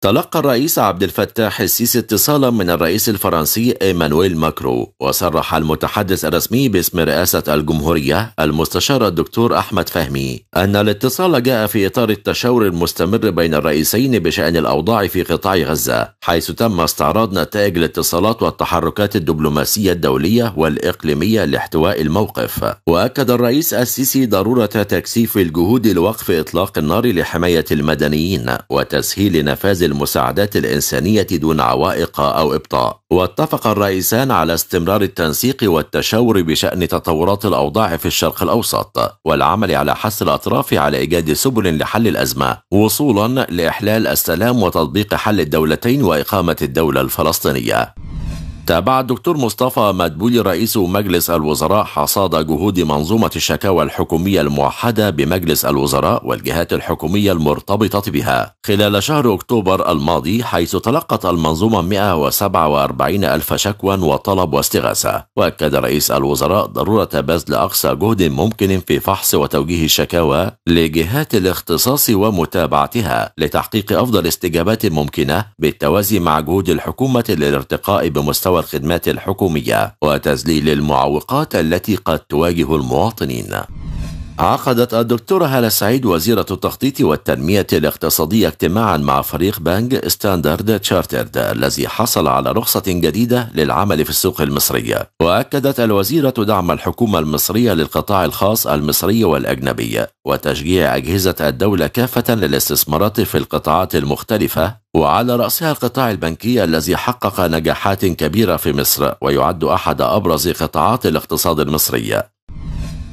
تلقى الرئيس عبد الفتاح السيسي اتصالا من الرئيس الفرنسي ايمانويل ماكرو وصرح المتحدث الرسمي باسم رئاسة الجمهورية المستشار الدكتور أحمد فهمي أن الاتصال جاء في إطار التشاور المستمر بين الرئيسين بشأن الأوضاع في قطاع غزة حيث تم استعراض نتائج الاتصالات والتحركات الدبلوماسية الدولية والإقليمية لاحتواء الموقف وأكد الرئيس السيسي ضرورة تكثيف الجهود لوقف إطلاق النار لحماية المدنيين وتسهيل نفاذ المساعدات الإنسانية دون عوائق أو إبطاء واتفق الرئيسان على استمرار التنسيق والتشاور بشأن تطورات الأوضاع في الشرق الأوسط والعمل على حث الأطراف على إيجاد سبل لحل الأزمة وصولا لإحلال السلام وتطبيق حل الدولتين وإقامة الدولة الفلسطينية تابع الدكتور مصطفى مدبولي رئيس مجلس الوزراء حصاد جهود منظومة الشكاوى الحكومية الموحدة بمجلس الوزراء والجهات الحكومية المرتبطة بها خلال شهر أكتوبر الماضي حيث تلقت المنظومة 147 ألف شكوى وطلب واستغاثة وأكد رئيس الوزراء ضرورة بذل أقصى جهد ممكن في فحص وتوجيه الشكاوى لجهات الاختصاص ومتابعتها لتحقيق أفضل استجابات ممكنة بالتوازي مع جهود الحكومة للارتقاء بمستوى والخدمات الحكومية وتذليل المعوقات التي قد تواجه المواطنين عقدت الدكتورة هالة سعيد وزيرة التخطيط والتنمية الاقتصادية اجتماعا مع فريق بنك ستاندرد تشارترد الذي حصل على رخصة جديدة للعمل في السوق المصرية وأكدت الوزيرة دعم الحكومة المصرية للقطاع الخاص المصري والأجنبي وتشجيع أجهزة الدولة كافة للاستثمارات في القطاعات المختلفة وعلى رأسها القطاع البنكي الذي حقق نجاحات كبيرة في مصر ويعد أحد أبرز قطاعات الاقتصاد المصري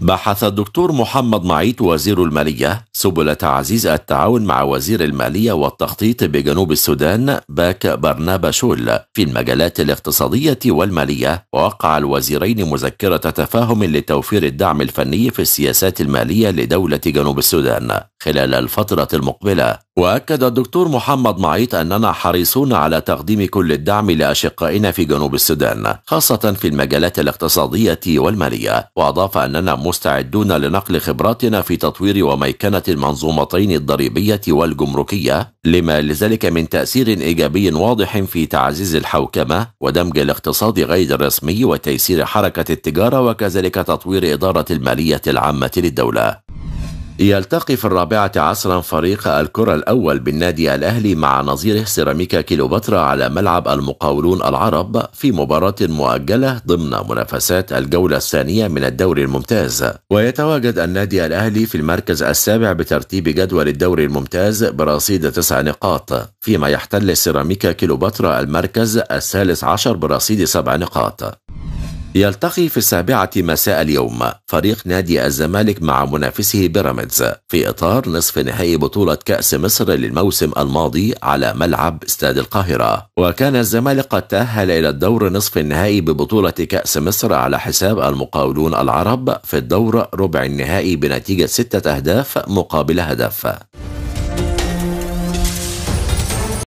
بحث الدكتور محمد معيط وزير المالية سبل تعزيز التعاون مع وزير المالية والتخطيط بجنوب السودان باك برنابا شول في المجالات الاقتصادية والمالية ووقع الوزيرين مذكرة تفاهم لتوفير الدعم الفني في السياسات المالية لدولة جنوب السودان خلال الفترة المقبلة وأكد الدكتور محمد معيط أننا حريصون على تقديم كل الدعم لأشقائنا في جنوب السودان خاصة في المجالات الاقتصادية والمالية وأضاف أننا مستعدون لنقل خبراتنا في تطوير وميكنة المنظومتين الضريبية والجمركية لما لذلك من تأثير إيجابي واضح في تعزيز الحوكمة ودمج الاقتصاد غير الرسمي وتيسير حركة التجارة وكذلك تطوير إدارة المالية العامة للدولة يلتقي في الرابعة عصرا فريق الكرة الأول بالنادي الأهلي مع نظيره سيراميكا كيلوباترا على ملعب المقاولون العرب في مباراة مؤجلة ضمن منافسات الجولة الثانية من الدوري الممتاز ويتواجد النادي الأهلي في المركز السابع بترتيب جدول الدوري الممتاز برصيد تسع نقاط فيما يحتل سيراميكا كيلوباترا المركز الثالث عشر برصيد سبع نقاط يلتقي في السابعة مساء اليوم فريق نادي الزمالك مع منافسه بيراميدز في إطار نصف نهائي بطولة كأس مصر للموسم الماضي على ملعب استاد القاهرة وكان الزمالك قد تأهل إلى الدور نصف النهائي ببطولة كأس مصر على حساب المقاولون العرب في الدور ربع النهائي بنتيجة ستة أهداف مقابل هدف